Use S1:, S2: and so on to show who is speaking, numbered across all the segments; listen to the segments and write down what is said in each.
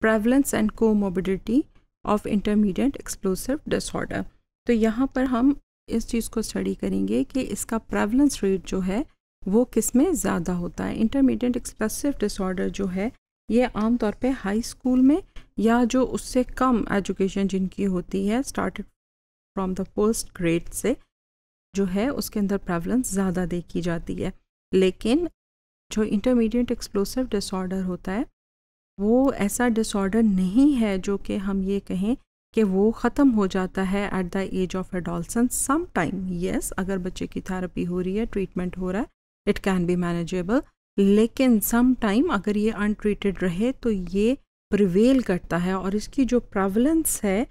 S1: prevalence and comorbidity of intermediate explosive disorder तो यहाँ पर हम इस चीज़ को स्टडी करेंगे कि इसका प्रेवलेंस रेट जो है वो किस में ज़्यादा होता है इंटरमीडिएट एक्सप्लोसिव डिसऑर्डर जो है ये आमतौर पे हाई स्कूल में या जो उससे कम एजुकेशन जिनकी होती है started from the first grade से जो है उसके अंदर प्रेवलेंस ज़्यादा देखी जाती है लेकिन जो इंटरमीडिएट एक्सप्लोसिव डिसऑर्डर होता है वो ऐसा डिसऑर्डर नहीं है जो कि हम ये कहें कि वो ख़त्म हो जाता है at the age of adolescence some time yes अगर बच्चे की थेरेपी हो रही है ट्रीटमेंट हो रहा है इट कैन बी मैनेजेबल लेकिन सम टाइम अगर ये अनट्रीटेड रहे तो ये प्रिवेल करता है और इसकी जो प्रेवलेंस है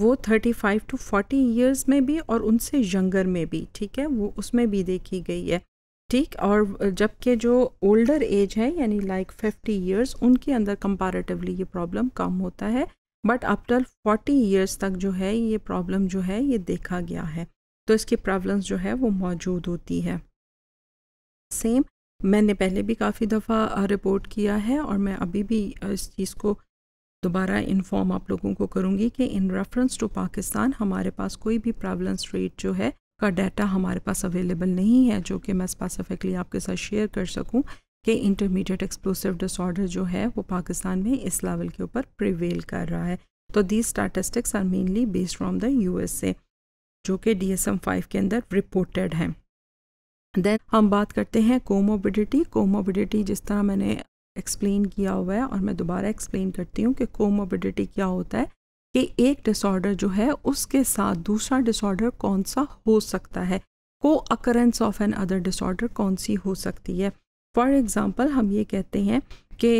S1: वो 35 टू 40 इयर्स में भी और उनसे यंगर में भी ठीक है वो उसमें भी देखी गई है ठीक और जबकि जो ओल्डर एज है यानी लाइक फिफ्टी ईयर्स उनके अंदर कंपैरेटिवली ये प्रॉब्लम कम होता है बट अपटल फोर्टी ईयर्स तक जो है ये प्रॉब्लम जो है ये देखा गया है तो इसकी प्रॉब्लम्स जो है वो मौजूद होती है सेम मैंने पहले भी काफ़ी दफ़ा रिपोर्ट किया है और मैं अभी भी इस चीज़ को दोबारा इन्फॉर्म आप लोगों को करूँगी कि इन रेफरेंस टू पाकिस्तान हमारे पास कोई भी प्रॉब्लम्स रेट जो है का डाटा हमारे पास अवेलेबल नहीं है जो कि मैं स्पेसिफिकली आपके साथ शेयर कर सकूं कि इंटरमीडिएट एक्सप्लोसिव डिसऑर्डर जो है वो पाकिस्तान में इस लेवल के ऊपर प्रिवेल कर रहा है तो these statistics are mainly based from the USA जो कि डी एस एम फाइव के अंदर रिपोर्टेड हैं देन हम बात करते हैं कोमोबिडिटी कोमोबिडिटी जिस तरह मैंने एक्सप्लेन किया हुआ है और मैं दोबारा एक्सप्लेन करती हूँ कि कोमोबिडिटी क्या होता है कि एक डिसऑर्डर जो है उसके साथ दूसरा डिसऑर्डर कौन सा हो सकता है co-occurrence of another disorder कौन सी हो सकती है फॉर एग्ज़ाम्पल हम ये कहते हैं कि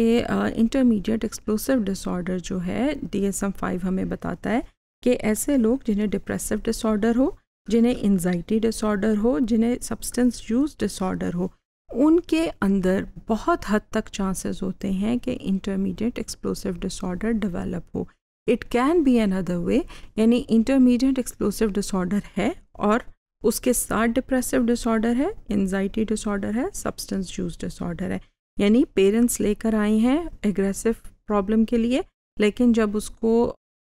S1: इंटरमीडिएट एक्सप्लोसिव डिसऑर्डर जो है डी एस एम फाइव हमें बताता है कि ऐसे लोग जिन्हें डिप्रेसिव डिसऑर्डर हो जिन्हें एनजाइटी डिसऑर्डर हो जिन्हें सब्सटेंस यूज़ डिसऑर्डर हो उनके अंदर बहुत हद तक चांसेस होते हैं कि इंटरमीडिएट एक्सप्लोसिव डिसऑर्डर डेवलप हो it can be another way यानी इंटरमीडिएट एक्सप्लोसिव डिसऑर्डर है और उसके साथ डिप्रेसिव डिसऑर्डर है एनजाइटी डिसऑर्डर है सब्सटेंस यूज डिसऑर्डर है यानी पेरेंट्स लेकर आए हैं एग्रेसिव प्रॉब्लम के लिए लेकिन जब उसको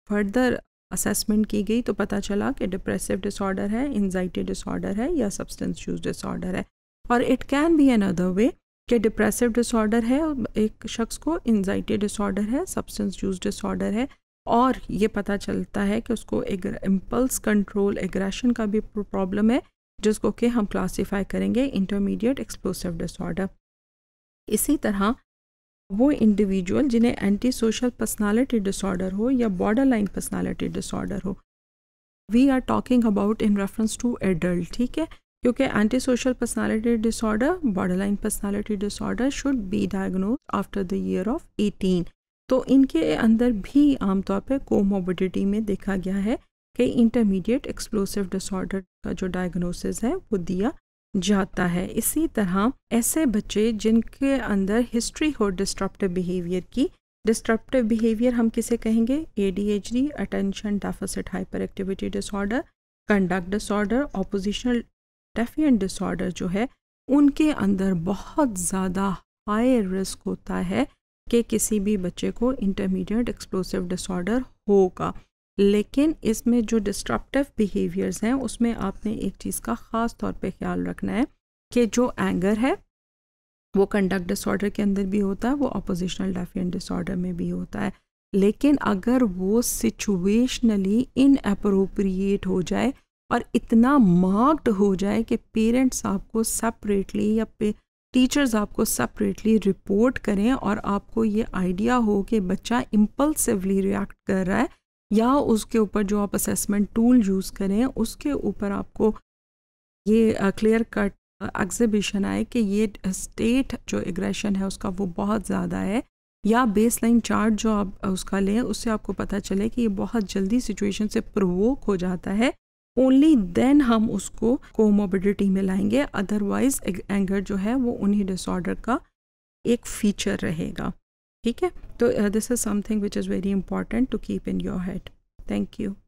S1: फर्दर असेसमेंट की गई तो पता चला कि डिप्रेसिव डिसऑर्डर है एनजाइटी डिसऑर्डर है या सब्सटेंस यूज डिसऑर्डर है और it can be another way कि डिप्रेसिव डिसऑर्डर है एक शख्स को एनजाइटी डिसऑर्डर है सब्सटेंस यूज डिसऑर्डर है और ये पता चलता है कि उसको इम्पल्स कंट्रोल एग्रेशन का भी प्रॉब्लम है जिसको कि हम क्लासिफाई करेंगे इंटरमीडिएट एक्सप्लोसिव डिसऑर्डर इसी तरह वो इंडिविजुअल जिन्हें एंटी सोशल पर्सनालिटी डिसऑर्डर हो या बॉर्डर लाइन पर्सनैलिटी डिसऑर्डर हो we are talking about in reference to adult ठीक है क्योंकि antisocial personality disorder borderline personality disorder should be diagnose after the year of eighteen तो इनके अंदर भी आमतौर पर कोमोबिडिटी में देखा गया है कि इंटरमीडिएट एक्सप्लोसिव डिसऑर्डर का जो डायग्नोसिस है वो दिया जाता है इसी तरह ऐसे बच्चे जिनके अंदर हिस्ट्री हो डिस्ट्रप्टिव बिहेवियर की डिस्ट्रप्टिव बिहेवियर हम किसे कहेंगे A D H D attention deficit hyperactivity disorder conduct disorder oppositional defiant disorder जो है उनके अंदर बहुत ज़्यादा हाई रिस्क होता है कि किसी भी बच्चे को इंटरमीडिएट एक्सप्लोसिव डिसऑर्डर होगा लेकिन इसमें जो डिस्ट्रप्टिव बिहेवियर्स हैं उसमें आपने एक चीज़ का ख़ास तौर पे ख्याल रखना है कि जो एंगर है वो कंडक्ट डिसऑर्डर के अंदर भी होता है वो अपोजिशनल डेफिएंट डिसऑर्डर में भी होता है लेकिन अगर वो सिचुएशनली इनप्रोप्रिएट हो जाए और इतना मार्क्ड हो जाए कि पेरेंट्स आपको सेपरेटली या पे टीचर्स आपको सेपरेटली रिपोर्ट करें और आपको ये आइडिया हो कि बच्चा इम्पल्सिवली रिएक्ट कर रहा है या उसके ऊपर जो आप असेसमेंट टूल यूज़ करें उसके ऊपर आपको ये क्लियर कट एग्जिबिशन आए कि ये स्टेट जो एग्रेशन है उसका वो बहुत ज़्यादा है या बेस लाइन चार्ट जो आप उसका लें उससे आपको पता चले कि ये बहुत जल्दी सिचुएशन से प्रोवोक हो जाता है ओनली देन हम उसको कोमोबिडिटी में लाएंगे अदरवाइज एंगर जो है वो उन्हीं डिसऑर्डर का एक फीचर रहेगा ठीक है तो this is something which is very important to keep in your head thank you